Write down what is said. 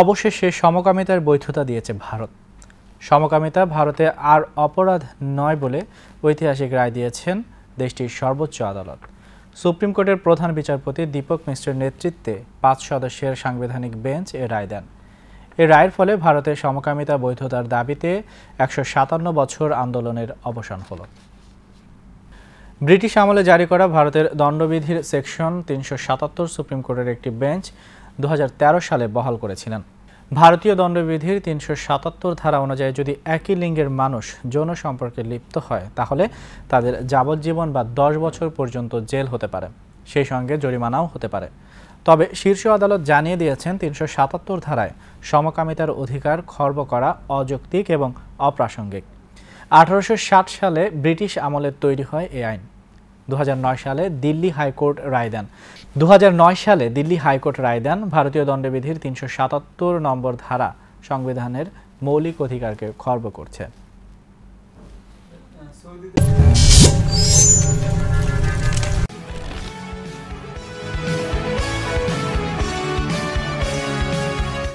অবশেষে সমকামিতার বৈধতা দিয়েছে ভারত সমকামিতা ভারতে আর অপরাধ নয় বলে ঐতিহাসিক রায় দিয়েছেন দেশটির সর্বোচ্চ আদালত সুপ্রিম কোর্টের প্রধান বিচারপতি দীপক মিশ্রের নেতৃত্বে পাঁচ সদস্যের সাংবিধানিক বেঞ্চ এ রায় দেন এ রায়ের ফলে ভারতের সমকামিতা বৈধতার দাবিতে একশো সাতান্ন বছর আন্দোলনের অবসান হল ব্রিটিশ আমলে জারি করা ভারতের দণ্ডবিধির সেকশন তিনশো সাতাত্তর সুপ্রিম কোর্টের একটি বেঞ্চ দু সালে বহাল করেছিলেন ভারতীয় দণ্ডবিধির তিনশো সাতাত্তর ধারা অনুযায়ী যদি একই লিঙ্গের মানুষ যৌন সম্পর্কে লিপ্ত হয় তাহলে তাদের যাবজ্জীবন বা দশ বছর পর্যন্ত জেল হতে পারে সেই সঙ্গে জরিমানাও হতে পারে তবে শীর্ষ আদালত জানিয়ে দিয়েছেন তিনশো সাতাত্তর ধারায় সমকামিতার অধিকার খর্ব করা অযৌক্তিক এবং অপ্রাসঙ্গিক আঠারোশো সালে ব্রিটিশ আমলে তৈরি হয় এই আইন দু সালে দিল্লি হাইকোর্ট রায় দেন দু সালে দিল্লি হাইকোর্ট রায় দেন ভারতীয় দণ্ডবিধির তিনশো সাতাত্তর নম্বর ধারা সংবিধানের মৌলিক অধিকারকে খর্ব করছে